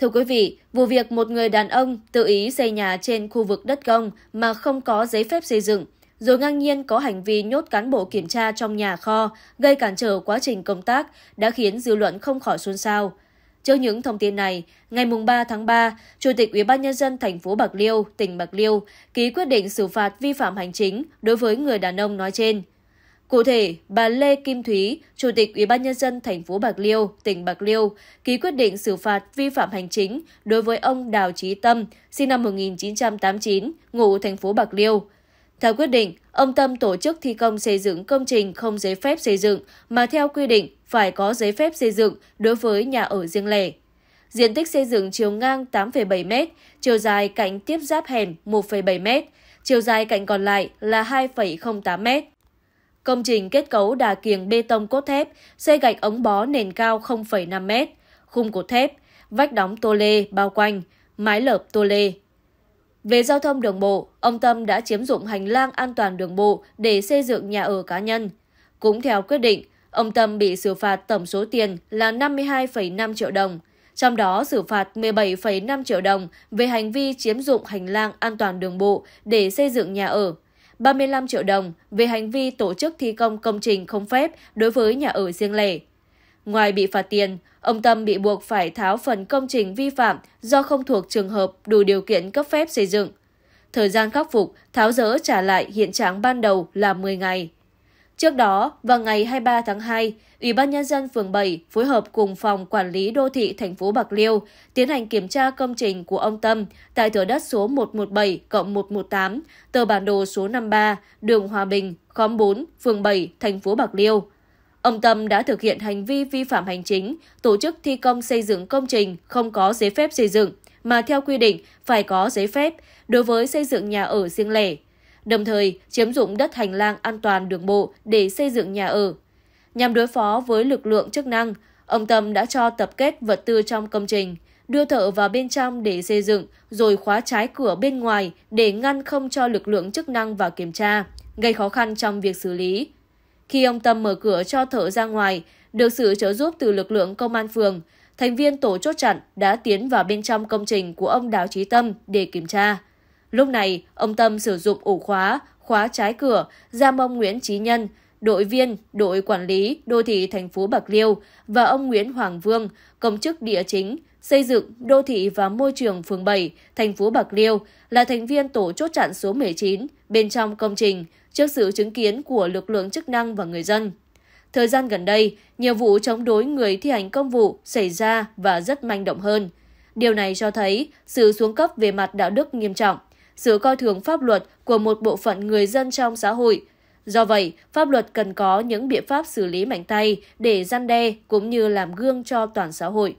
Thưa quý vị, vụ việc một người đàn ông tự ý xây nhà trên khu vực đất công mà không có giấy phép xây dựng, rồi ngang nhiên có hành vi nhốt cán bộ kiểm tra trong nhà kho, gây cản trở quá trình công tác đã khiến dư luận không khỏi xôn xao. Trước những thông tin này, ngày 3 tháng 3, Chủ tịch UBND thành phố Bạc Liêu, tỉnh Bạc Liêu ký quyết định xử phạt vi phạm hành chính đối với người đàn ông nói trên – Cụ thể, bà Lê Kim Thúy, Chủ tịch UBND thành phố Bạc Liêu, tỉnh Bạc Liêu, ký quyết định xử phạt vi phạm hành chính đối với ông Đào Trí Tâm, sinh năm 1989, ngụ thành phố Bạc Liêu. Theo quyết định, ông Tâm tổ chức thi công xây dựng công trình không giấy phép xây dựng mà theo quy định phải có giấy phép xây dựng đối với nhà ở riêng lẻ. Diện tích xây dựng chiều ngang 8,7m, chiều dài cạnh tiếp giáp hẻm 1,7m, chiều dài cạnh còn lại là 2,08m. Công trình kết cấu đà kiềng bê tông cốt thép, xây gạch ống bó nền cao 0,5 m, khung cột thép, vách đóng tô lê bao quanh, mái lợp tô lê. Về giao thông đường bộ, ông Tâm đã chiếm dụng hành lang an toàn đường bộ để xây dựng nhà ở cá nhân. Cũng theo quyết định, ông Tâm bị xử phạt tổng số tiền là 52,5 triệu đồng, trong đó xử phạt 17,5 triệu đồng về hành vi chiếm dụng hành lang an toàn đường bộ để xây dựng nhà ở. 35 triệu đồng về hành vi tổ chức thi công công trình không phép đối với nhà ở riêng lẻ. Ngoài bị phạt tiền, ông Tâm bị buộc phải tháo phần công trình vi phạm do không thuộc trường hợp đủ điều kiện cấp phép xây dựng. Thời gian khắc phục, tháo dỡ trả lại hiện trạng ban đầu là 10 ngày. Trước đó, vào ngày 23 tháng 2, Ủy ban nhân dân phường 7 phối hợp cùng phòng quản lý đô thị thành phố Bạc Liêu tiến hành kiểm tra công trình của ông Tâm tại thửa đất số 117 cộng 118, tờ bản đồ số 53, đường Hòa Bình, khóm 4, phường 7, thành phố Bạc Liêu. Ông Tâm đã thực hiện hành vi vi phạm hành chính, tổ chức thi công xây dựng công trình không có giấy phép xây dựng mà theo quy định phải có giấy phép đối với xây dựng nhà ở riêng lẻ đồng thời chiếm dụng đất hành lang an toàn đường bộ để xây dựng nhà ở. Nhằm đối phó với lực lượng chức năng, ông Tâm đã cho tập kết vật tư trong công trình, đưa thợ vào bên trong để xây dựng, rồi khóa trái cửa bên ngoài để ngăn không cho lực lượng chức năng vào kiểm tra, gây khó khăn trong việc xử lý. Khi ông Tâm mở cửa cho thợ ra ngoài, được sự trợ giúp từ lực lượng công an phường, thành viên tổ chốt chặn đã tiến vào bên trong công trình của ông Đào Trí Tâm để kiểm tra. Lúc này, ông Tâm sử dụng ổ khóa, khóa trái cửa, giam ông Nguyễn Trí Nhân, đội viên, đội quản lý đô thị thành phố Bạc Liêu và ông Nguyễn Hoàng Vương, công chức địa chính, xây dựng đô thị và môi trường phường 7, thành phố Bạc Liêu là thành viên tổ chốt chặn số 19 bên trong công trình trước sự chứng kiến của lực lượng chức năng và người dân. Thời gian gần đây, nhiều vụ chống đối người thi hành công vụ xảy ra và rất manh động hơn. Điều này cho thấy sự xuống cấp về mặt đạo đức nghiêm trọng, sự coi thường pháp luật của một bộ phận người dân trong xã hội. Do vậy, pháp luật cần có những biện pháp xử lý mạnh tay để gian đe cũng như làm gương cho toàn xã hội.